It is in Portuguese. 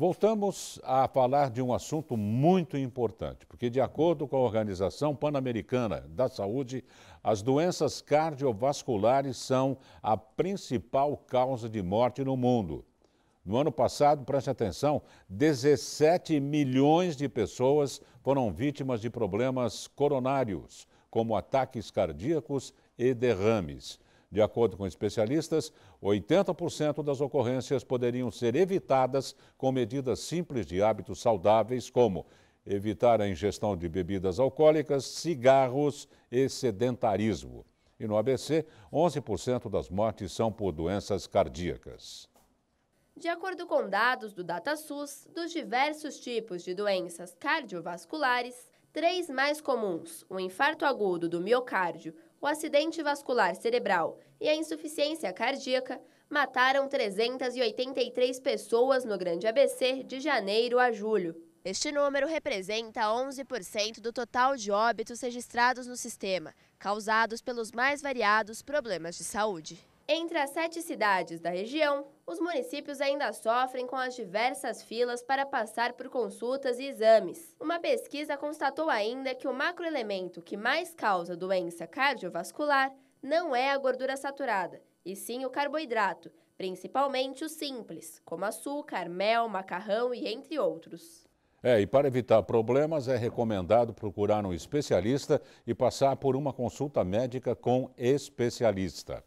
Voltamos a falar de um assunto muito importante, porque, de acordo com a Organização Pan-Americana da Saúde, as doenças cardiovasculares são a principal causa de morte no mundo. No ano passado, preste atenção, 17 milhões de pessoas foram vítimas de problemas coronários, como ataques cardíacos e derrames. De acordo com especialistas, 80% das ocorrências poderiam ser evitadas com medidas simples de hábitos saudáveis, como evitar a ingestão de bebidas alcoólicas, cigarros e sedentarismo. E no ABC, 11% das mortes são por doenças cardíacas. De acordo com dados do DataSUS, dos diversos tipos de doenças cardiovasculares, três mais comuns, o infarto agudo do miocárdio, o acidente vascular cerebral e a insuficiência cardíaca mataram 383 pessoas no Grande ABC de janeiro a julho. Este número representa 11% do total de óbitos registrados no sistema, causados pelos mais variados problemas de saúde. Entre as sete cidades da região, os municípios ainda sofrem com as diversas filas para passar por consultas e exames. Uma pesquisa constatou ainda que o macroelemento que mais causa doença cardiovascular não é a gordura saturada, e sim o carboidrato, principalmente os simples, como açúcar, mel, macarrão e entre outros. É, e para evitar problemas, é recomendado procurar um especialista e passar por uma consulta médica com especialista.